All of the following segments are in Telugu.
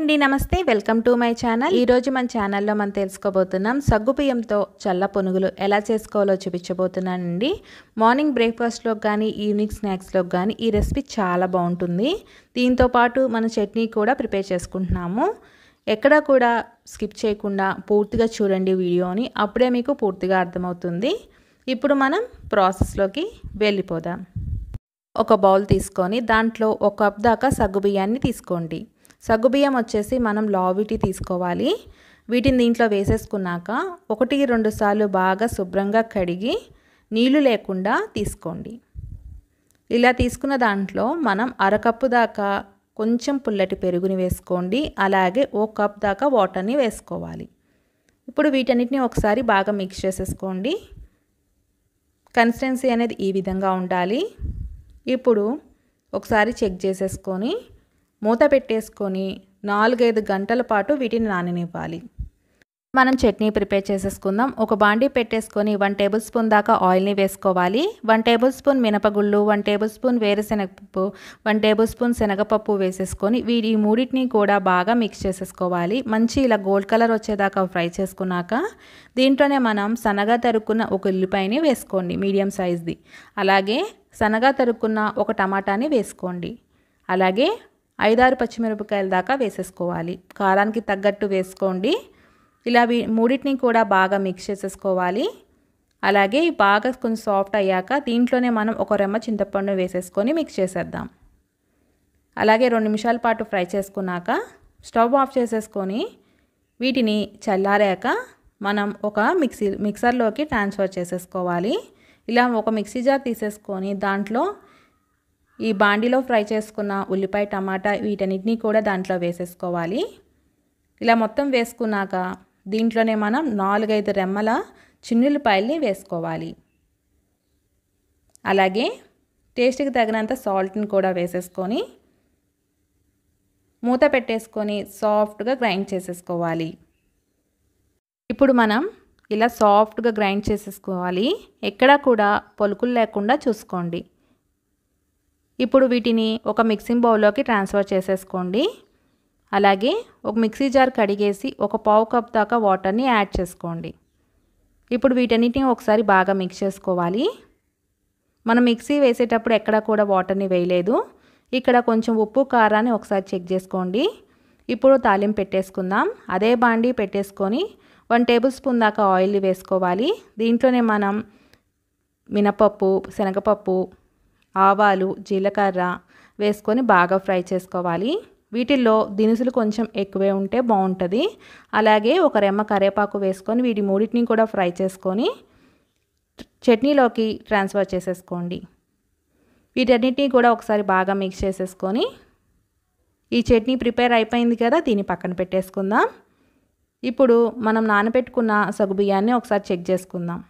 అండి నమస్తే వెల్కమ్ టు మై ఛానల్ ఈరోజు మన ఛానల్లో మనం తెలుసుకోబోతున్నాం సగ్గు బియ్యంతో చల్ల పునుగులు ఎలా చేసుకోవాలో చూపించబోతున్నానండి మార్నింగ్ బ్రేక్ఫాస్ట్లో కానీ ఈవినింగ్ స్నాక్స్లో కానీ ఈ రెసిపీ చాలా బాగుంటుంది దీంతోపాటు మన చట్నీ కూడా ప్రిపేర్ చేసుకుంటున్నాము ఎక్కడ కూడా స్కిప్ చేయకుండా పూర్తిగా చూడండి వీడియోని అప్పుడే మీకు పూర్తిగా అర్థమవుతుంది ఇప్పుడు మనం ప్రాసెస్లోకి వెళ్ళిపోదాం ఒక బౌల్ తీసుకొని దాంట్లో ఒక కప్ దాకా సగ్గు బియ్యాన్ని తీసుకోండి సగ్గుబియ్యం వచ్చేసి మనం లావిటి తీసుకోవాలి వీటిని దీంట్లో వేసేసుకున్నాక ఒకటి రెండు సార్లు బాగా శుభ్రంగా కడిగి నీళ్లు లేకుండా తీసుకోండి ఇలా తీసుకున్న దాంట్లో మనం అరకప్పు దాకా కొంచెం పుల్లటి పెరుగుని వేసుకోండి అలాగే ఓ కప్ దాకా వాటర్ని వేసుకోవాలి ఇప్పుడు వీటన్నిటిని ఒకసారి బాగా మిక్స్ చేసేసుకోండి కన్సిస్టెన్సీ అనేది ఈ విధంగా ఉండాలి ఇప్పుడు ఒకసారి చెక్ చేసేసుకొని మూత పెట్టేసుకొని నాలుగైదు గంటల పాటు వీటిని నాననివ్వాలి మనం చట్నీ ప్రిపేర్ చేసేసుకుందాం ఒక బాండీ పెట్టేసుకొని వన్ టేబుల్ స్పూన్ దాకా ఆయిల్ని వేసుకోవాలి వన్ టేబుల్ స్పూన్ మినపగుళ్ళు వన్ టేబుల్ స్పూన్ వేరుశెనగపప్పు వన్ టేబుల్ స్పూన్ శనగపప్పు వేసేసుకొని వీటి మూడింటిని కూడా బాగా మిక్స్ చేసేసుకోవాలి మంచి ఇలా గోల్డ్ కలర్ వచ్చేదాకా ఫ్రై చేసుకున్నాక దీంట్లోనే మనం సన్నగా తరుక్కున్న ఒక ఉల్లిపాయని వేసుకోండి మీడియం సైజ్ది అలాగే సన్నగా తరుక్కున్న ఒక టమాటాని వేసుకోండి అలాగే ఐదారు పచ్చిమిరపకాయల దాకా వేసేసుకోవాలి కారానికి తగ్గట్టు వేసుకోండి ఇలా మూడింటిని కూడా బాగా మిక్స్ చేసేసుకోవాలి అలాగే బాగా కొంచెం సాఫ్ట్ అయ్యాక దీంట్లోనే మనం ఒక రెమ్మ చింతపండు వేసేసుకొని మిక్స్ చేసేద్దాం అలాగే రెండు నిమిషాల పాటు ఫ్రై చేసుకున్నాక స్టవ్ ఆఫ్ చేసేసుకొని వీటిని చల్లారాక మనం ఒక మిక్సీ మిక్సర్లోకి ట్రాన్స్ఫర్ చేసేసుకోవాలి ఇలా ఒక మిక్సీ జార్ తీసేసుకొని దాంట్లో ఈ బాండిలో ఫ్రై చేసుకున్న ఉల్లిపాయ టమాటా వీటన్నిటిని కూడా దాంట్లో వేసేసుకోవాలి ఇలా మొత్తం వేసుకున్నాక దీంట్లోనే మనం నాలుగైదు రెమ్మల చిన్నుల్లిపాయల్ని వేసుకోవాలి అలాగే టేస్ట్కి తగినంత సాల్ట్ని కూడా వేసేసుకొని మూత పెట్టేసుకొని సాఫ్ట్గా గ్రైండ్ చేసేసుకోవాలి ఇప్పుడు మనం ఇలా సాఫ్ట్గా గ్రైండ్ చేసేసుకోవాలి ఎక్కడా కూడా పొలుకులు లేకుండా చూసుకోండి ఇప్పుడు వీటిని ఒక మిక్సింగ్ బౌల్లోకి ట్రాన్స్ఫర్ చేసేసుకోండి అలాగే ఒక మిక్సీ జార్ కడిగేసి ఒక పావు కప్ దాకా వాటర్ని యాడ్ చేసుకోండి ఇప్పుడు వీటన్నిటిని ఒకసారి బాగా మిక్స్ చేసుకోవాలి మనం మిక్సీ వేసేటప్పుడు ఎక్కడ కూడా వాటర్ని వేయలేదు ఇక్కడ కొంచెం ఉప్పు కారాన్ని ఒకసారి చెక్ చేసుకోండి ఇప్పుడు తాలిం పెట్టేసుకుందాం అదే బాండి పెట్టేసుకొని వన్ టేబుల్ స్పూన్ దాకా ఆయిల్ వేసుకోవాలి దీంట్లోనే మనం మినపప్పు శనగపప్పు ఆవాలు జీలకర్ర వేసుకొని బాగా ఫ్రై చేసుకోవాలి వీటిల్లో దినుసులు కొంచెం ఎక్కువే ఉంటే బాగుంటుంది అలాగే ఒక రెమ్మ కరేపాకు వేసుకొని వీటి మూడింటిని కూడా ఫ్రై చేసుకొని చట్నీలోకి ట్రాన్స్ఫర్ చేసేసుకోండి వీటన్నిటిని కూడా ఒకసారి బాగా మిక్స్ చేసేసుకొని ఈ చట్నీ ప్రిపేర్ అయిపోయింది కదా దీన్ని పక్కన పెట్టేసుకుందాం ఇప్పుడు మనం నానబెట్టుకున్న సగుబియ్యాన్ని ఒకసారి చెక్ చేసుకుందాం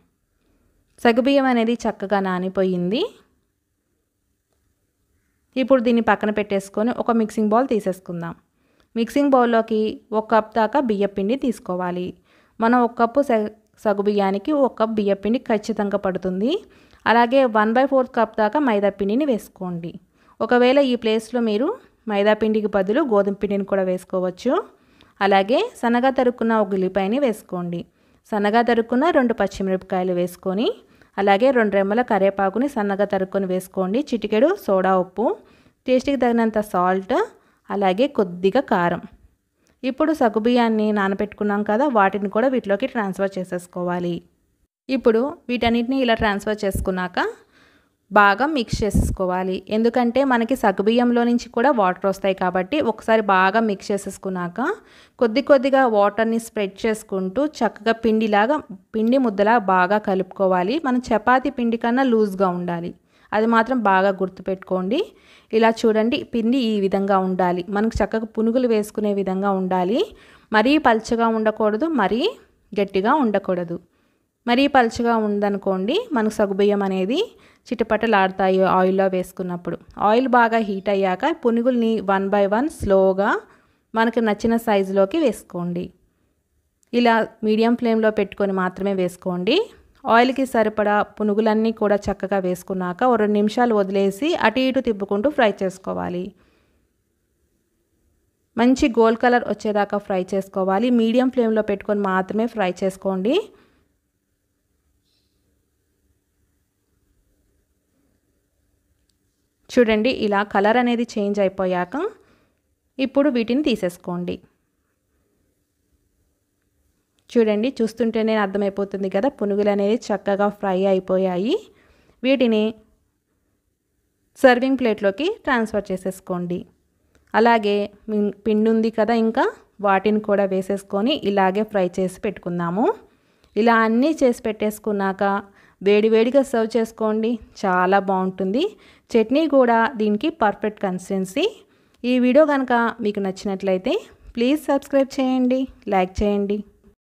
సగుబియ్యం అనేది చక్కగా నానిపోయింది ఇప్పుడు దీన్ని పక్కన పెట్టేసుకొని ఒక మిక్సింగ్ బౌల్ తీసేసుకుందాం మిక్సింగ్ బౌల్లోకి ఒక కప్ దాకా బియ్యపిండి తీసుకోవాలి మనం ఒక కప్పు సగు బియ్యానికి ఒక కప్ బియ్యపిండి ఖచ్చితంగా పడుతుంది అలాగే వన్ బై ఫోర్త్ కప్ దాకా మైదా పిండిని వేసుకోండి ఒకవేళ ఈ ప్లేస్లో మీరు మైదా పిండికి బదులు గోధుమ పిండిని కూడా వేసుకోవచ్చు అలాగే సన్నగా తరుక్కున్న ఒక ఉల్లిపాయని వేసుకోండి సన్నగా తరుక్కున్న రెండు పచ్చిమిరపకాయలు వేసుకొని అలాగే రెండు రెమ్మల కరివేపాకుని సన్నగా తరుక్కొని వేసుకోండి చిటికెడు సోడా ఉప్పు టేస్ట్కి తగినంత సాల్ట్ అలాగే కొద్దిగా కారం ఇప్పుడు బియ్యాన్ని నానబెట్టుకున్నాం కదా వాటిని కూడా వీటిలోకి ట్రాన్స్ఫర్ చేసేసుకోవాలి ఇప్పుడు వీటన్నిటిని ఇలా ట్రాన్స్ఫర్ చేసుకున్నాక బాగా మిక్స్ చేసేసుకోవాలి ఎందుకంటే మనకి సగ్గుబియ్యంలో నుంచి కూడా వాటర్ వస్తాయి కాబట్టి ఒకసారి బాగా మిక్స్ చేసేసుకున్నాక కొద్ది కొద్దిగా వాటర్ని స్ప్రెడ్ చేసుకుంటూ చక్కగా పిండిలాగా పిండి ముద్దలా బాగా కలుపుకోవాలి మనం చపాతి పిండి కన్నా లూజ్గా ఉండాలి అది మాత్రం బాగా గుర్తుపెట్టుకోండి ఇలా చూడండి పిండి ఈ విధంగా ఉండాలి మనకు చక్కగా పునుగులు వేసుకునే విధంగా ఉండాలి మరీ పల్చగా ఉండకూడదు మరీ గట్టిగా ఉండకూడదు మరీ పలుచగా ఉందనుకోండి మనకు సగుబియ్యం అనేది చిటపటలాడతాయి ఆయిల్లో వేసుకున్నప్పుడు ఆయిల్ బాగా హీట్ అయ్యాక పునుగుల్ని వన్ బై వన్ స్లోగా మనకు నచ్చిన సైజులోకి వేసుకోండి ఇలా మీడియం ఫ్లేమ్లో పెట్టుకొని మాత్రమే వేసుకోండి ఆయిల్కి సరిపడా పునుగులన్నీ కూడా చక్కగా వేసుకున్నాక ఒక రెండు నిమిషాలు వదిలేసి అటు ఇటు తిప్పుకుంటూ ఫ్రై చేసుకోవాలి మంచి గోల్డ్ కలర్ వచ్చేదాకా ఫ్రై చేసుకోవాలి మీడియం ఫ్లేమ్లో పెట్టుకొని మాత్రమే ఫ్రై చేసుకోండి చూడండి ఇలా కలర్ అనేది చేంజ్ అయిపోయాక ఇప్పుడు వీటిని తీసేసుకోండి చూడండి చూస్తుంటేనే అర్థమైపోతుంది కదా పునుగులు అనేది చక్కగా ఫ్రై అయిపోయాయి వీటిని సర్వింగ్ ప్లేట్లోకి ట్రాన్స్ఫర్ చేసేసుకోండి అలాగే పిండి ఉంది కదా ఇంకా వాటిని కూడా వేసేసుకొని ఇలాగే ఫ్రై చేసి పెట్టుకుందాము ఇలా అన్నీ చేసి పెట్టేసుకున్నాక వేడివేడిగా సర్వ్ చేసుకోండి చాలా బాగుంటుంది చట్నీ కూడా దీనికి పర్ఫెక్ట్ కన్సిస్టెన్సీ ఈ వీడియో కనుక మీకు నచ్చినట్లయితే ప్లీజ్ సబ్స్క్రైబ్ చేయండి లైక్ చేయండి